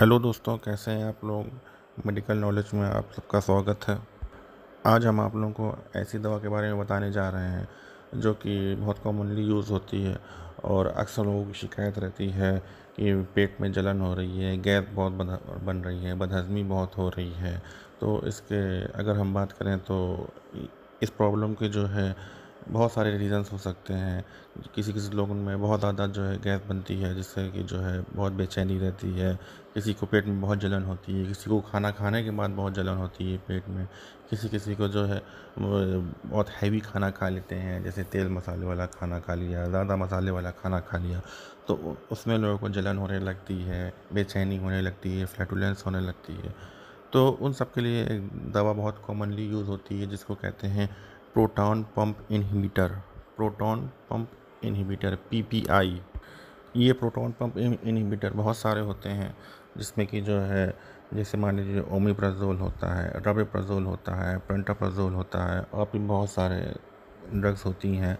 hello दोस्तों कैसे हैं आप लोग मेडिकल नॉलेज में आप सबका स्वागत है आज हम आप लोगों को ऐसी दवा के बारे में बताने जा रहे हैं जो कि बहुत कॉमनली यूज़ होती है और अक्सर लोगों की शिकायत रहती है कि पेट में जलन हो रही है गैस बहुत बन रही है बदहजमी बहुत हो रही है तो इसके अगर हम बात करें तो इस प्रॉब्लम के जो है बहुत सारे रीज़न्स हो सकते हैं किसी किसी लोगों में बहुत ज़्यादा जो है गैस बनती है जिससे कि जो है बहुत बेचैनी रहती है किसी को पेट में बहुत जलन होती है किसी को खाना खाने के बाद बहुत जलन होती है पेट में किसी किसी को जो है बहुत हैवी खाना खा लेते हैं जैसे तेल मसाले वाला खाना खा लिया ज़्यादा मसाले वाला खाना खा लिया तो उसमें लोगों को जलन होने लगती है बेचैनी होने लगती है फ्लैटुलेंस होने लगती है तो उन सब के लिए एक दवा बहुत कॉमनली यूज़ होती है जिसको कहते हैं proton pump inhibitor proton pump inhibitor PPI ये प्रोटॉन पंप इनहिबिटर बहुत सारे होते हैं जिसमें कि जो है जैसे मान लीजिए ओमिप्रजोल होता है रबेप्राजोल होता है पेंटाप्राजोल होता है और भी बहुत सारे ड्रग्स होती हैं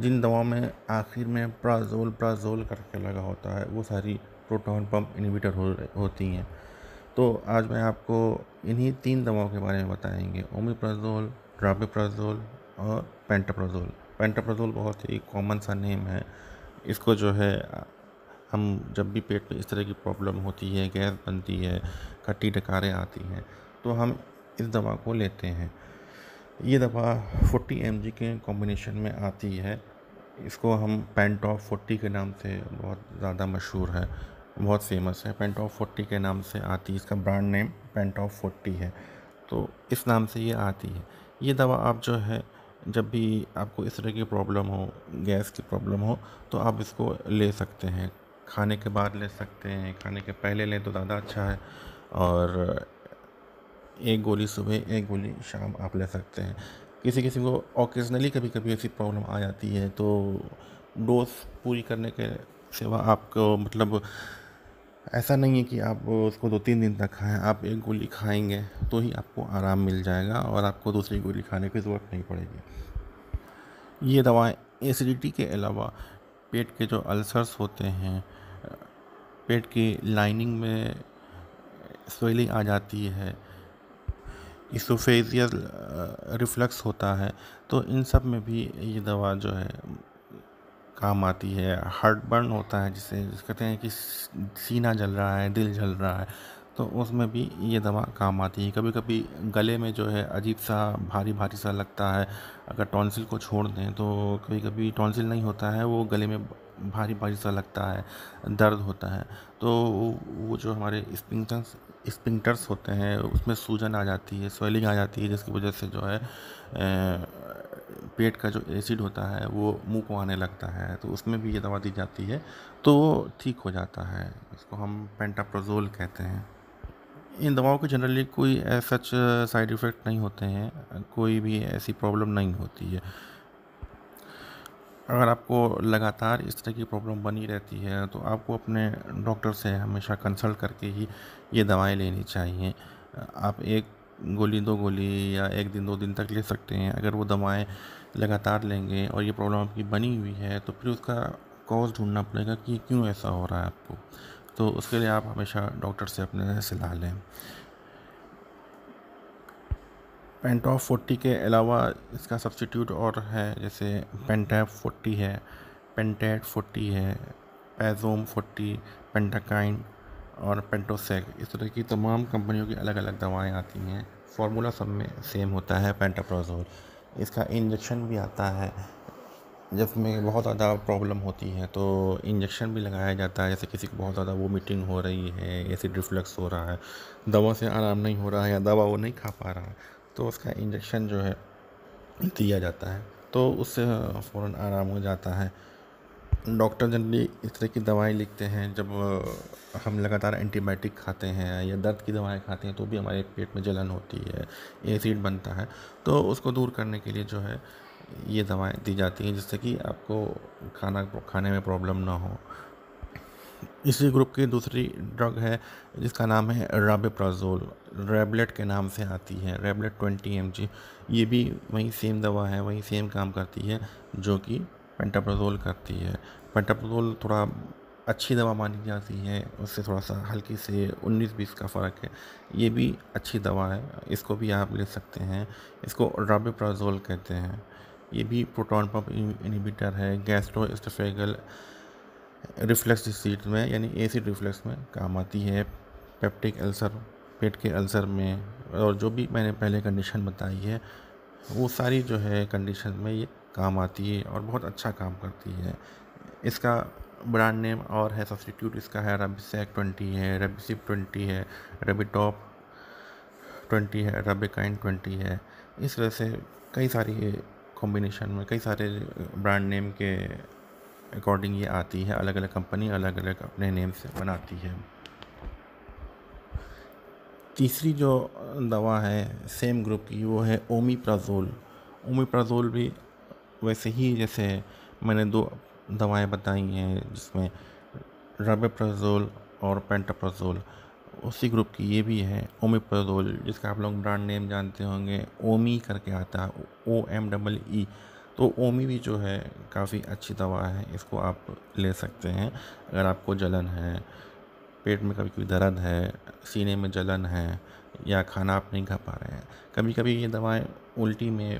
जिन दवाओं में आखिर में प्राजोल प्राजोल करके लगा होता है वो सारी प्रोटॉन पंप इनहिबिटर हो होती हैं तो आज मैं आपको इन्हीं तीन दवाओं के बारे में बताएंगे ओमीप्राजोल ड्रामिप्राजोल और पेंटाप्राजोल पेंटाप्राजोल बहुत ही कॉमन सा नेम है इसको जो है हम जब भी पेट में इस तरह की प्रॉब्लम होती है गैस बनती है खट्टी डकारें आती हैं तो हम इस दवा को लेते हैं ये दवा 40 एम के कॉम्बिनेशन में आती है इसको हम पेंट ऑफ फोर्टी के नाम से बहुत ज़्यादा मशहूर है बहुत फेमस है पेंट ऑफ फोर्टी के नाम से आती है इसका brand name Pantop forty है तो इस नाम से ये आती है ये दवा आप जो है जब भी आपको इस तरह की प्रॉब्लम हो गैस की प्रॉब्लम हो तो आप इसको ले सकते हैं खाने के बाद ले सकते हैं खाने के पहले लें तो ज़्यादा अच्छा है और एक गोली सुबह एक गोली शाम आप ले सकते हैं किसी किसी को ओकेजनली कभी कभी ऐसी प्रॉब्लम आ जाती है तो डोज पूरी करने के सिवा आपको मतलब ऐसा नहीं है कि आप उसको दो तीन दिन तक खाएं आप एक गोली खाएंगे तो ही आपको आराम मिल जाएगा और आपको दूसरी गोली खाने की ज़रूरत नहीं पड़ेगी ये दवाएं एसिडिटी के अलावा पेट के जो अल्सर्स होते हैं पेट की लाइनिंग में स्वेलिंग आ जाती है इसोफेजियल रिफ्लक्स होता है तो इन सब में भी ये दवा जो है काम आती है हार्ट बर्न होता है जिसे जिस कहते हैं कि सीना जल रहा है दिल जल रहा है तो उसमें भी ये दवा काम आती है कभी कभी गले में जो है अजीब सा भारी भारी सा लगता है अगर टॉन्सिल को छोड़ दें तो कभी कभी टॉन्सिल नहीं होता है वो गले में भारी भारी सा लगता है दर्द होता है तो वो जो हमारे स्पिंगटर्स स्पिंगटर्स होते हैं उसमें सूजन आ जाती है स्वेलिंग आ जाती है जिसकी वजह से जो है पेट का जो एसिड होता है वो मुंह को आने लगता है तो उसमें भी ये दवा दी जाती है तो वो ठीक हो जाता है इसको हम पेंटाप्रोजोल कहते हैं इन दवाओं के जनरली कोई सच साइड इफ़ेक्ट नहीं होते हैं कोई भी ऐसी प्रॉब्लम नहीं होती है अगर आपको लगातार इस तरह की प्रॉब्लम बनी रहती है तो आपको अपने डॉक्टर से हमेशा कंसल्ट करके ही ये दवाएं लेनी चाहिए आप एक गोली दो गोली या एक दिन दो दिन तक ले सकते हैं अगर वो दवाएँ लगातार लेंगे और ये प्रॉब्लम आपकी बनी हुई है तो फिर उसका कॉज ढूंढना पड़ेगा कि क्यों ऐसा हो रहा है आपको तो उसके लिए आप हमेशा डॉक्टर से अपने सलाह लें पेंटॉप फोर्टी के अलावा इसका सब्सटीट्यूट और है जैसे पेंटैप फोर्टी है पेंटेट फोर्टी है पैजोम फोर्टी पेंटाकाइन और पेंटोसेक इस तरह की तमाम कंपनियों की अलग अलग दवाएं आती हैं फार्मूला सब में सेम होता है पेंटाप्रोजोल इसका इंजेक्शन भी आता है जिसमें बहुत ज़्यादा प्रॉब्लम होती है तो इंजेक्शन भी लगाया जाता है जैसे किसी को बहुत ज़्यादा वोमिटिंग हो रही है एसिड रिफ्लक्स हो रहा है दवा से आराम नहीं हो रहा है या दवा वो नहीं खा पा रहा है तो उसका इंजेक्शन जो है दिया जाता है तो उससे फ़ौर आराम हो जाता है डॉक्टर जनरली इस तरह की दवाएं लिखते हैं जब हम लगातार एंटीबायोटिक खाते हैं या दर्द की दवाएं खाते हैं तो भी हमारे पेट में जलन होती है एसिड बनता है तो उसको दूर करने के लिए जो है ये दवाएं दी जाती हैं जिससे कि आपको खाना खाने में प्रॉब्लम ना हो इसी ग्रुप की दूसरी ड्रग है जिसका नाम है राबिप्राजोल रेबलेट के नाम से आती है रेबलेट ट्वेंटी एम ये भी वही सेम दवा है वही सेम काम करती है जो कि पेंटाप्रोजोल करती है पेंटाप्रोजोल थोड़ा अच्छी दवा मानी जाती है उससे थोड़ा सा हल्की से 19 बीस का फ़र्क है ये भी अच्छी दवा है इसको भी आप ले सकते हैं इसको राबिप्राजोल कहते हैं ये भी प्रोटॉन पंप इनिबिटर है गैस्ट्रो एस्टोफेगल रिफ्लेक्स डिसीज में यानी एसिड रिफ्लेक्स में काम आती है पेप्टिक अल्सर पेट के अल्सर में और जो भी मैंने पहले कंडीशन बताई है वो सारी जो है कंडीशन में ये काम आती है और बहुत अच्छा काम करती है इसका ब्रांड नेम और है सब्सटीट्यूट इसका है रबिसैक ट्वेंटी है रबिसिप ट्वेंटी है रबी टॉप ट्वेंटी है रबिकाइन ट्वेंटी है इस तरह से कई सारी कॉम्बिनेशन में कई सारे ब्रांड नेम के अकॉर्डिंग ये आती है अलग अलग कंपनी अलग अलग अपने नेम से बनाती है तीसरी जो दवा है सेम ग्रुप की वो है ओमी प्राजोल ओमी प्राजोल भी वैसे ही जैसे मैंने दो दवाएं बताई हैं जिसमें रबेप्रजोल और पेंटाप्रजोल उसी ग्रुप की ये भी है ओमिप्रजोल जिसका आप लोग ब्रांड नेम जानते होंगे ओमी करके आता है ओ एम डबल ई तो ओमी भी जो है काफ़ी अच्छी दवा है इसको आप ले सकते हैं अगर आपको जलन है पेट में कभी कभी दर्द है सीने में जलन है या खाना आप नहीं खा पा रहे हैं कभी कभी ये दवाएं उल्टी में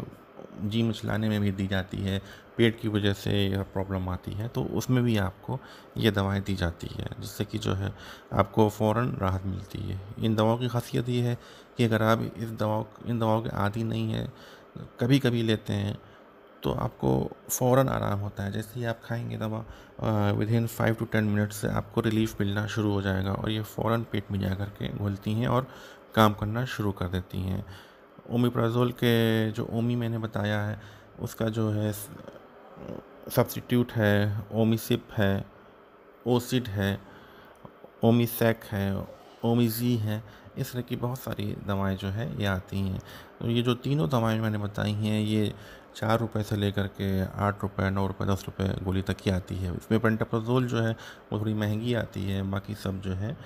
जी मचलाने में भी दी जाती है पेट की वजह से यह प्रॉब्लम आती है तो उसमें भी आपको ये दवाएं दी जाती है जिससे कि जो है आपको फ़ौर राहत मिलती है इन दवाओं की खासियत ये है कि अगर आप इस दवाओं इन दवाओं के आदि नहीं हैं कभी कभी लेते हैं तो आपको फ़ौर आराम होता है जैसे ही आप खाएंगे दवा within five to ten minute से आपको रिलीफ मिलना शुरू हो जाएगा और ये फ़ौर पेट में जा करके घुलती हैं और काम करना शुरू कर देती हैं ओमीप्राज़ोल के जो ओमी मैंने बताया है उसका जो है सब्सटीट्यूट है ओमीसिप है ओसिड है ओमीसेक है ओमीजी है इस तरह की बहुत सारी दवाएं जो है ये आती हैं तो ये जो तीनों दवाएं मैंने बताई हैं ये चार रुपए से लेकर के आठ रुपये नौ रुपए दस रुपये गोली तक की आती है इसमें पेंटाप्रोजोल जो है वो थोड़ी महंगी आती है बाकी सब जो है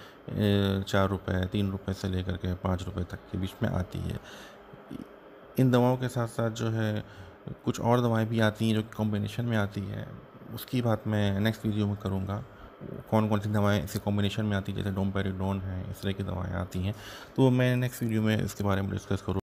चार रुपए तीन रुपये से लेकर के पाँच रुपये तक के बीच में आती है इन दवाओं के साथ साथ जो है कुछ और दवाएं भी आती हैं जो कि कॉम्बिनेशन में आती है उसकी बात मैं नेक्स्ट वीडियो में करूँगा कौन कौन सी दवाएं इसे कॉम्बिनेशन में आती है जैसे डोमपेरिडोन है इस तरह की दवाएं आती हैं तो मैं नेक्स्ट वीडियो में इसके बारे में डिस्कस करूँगा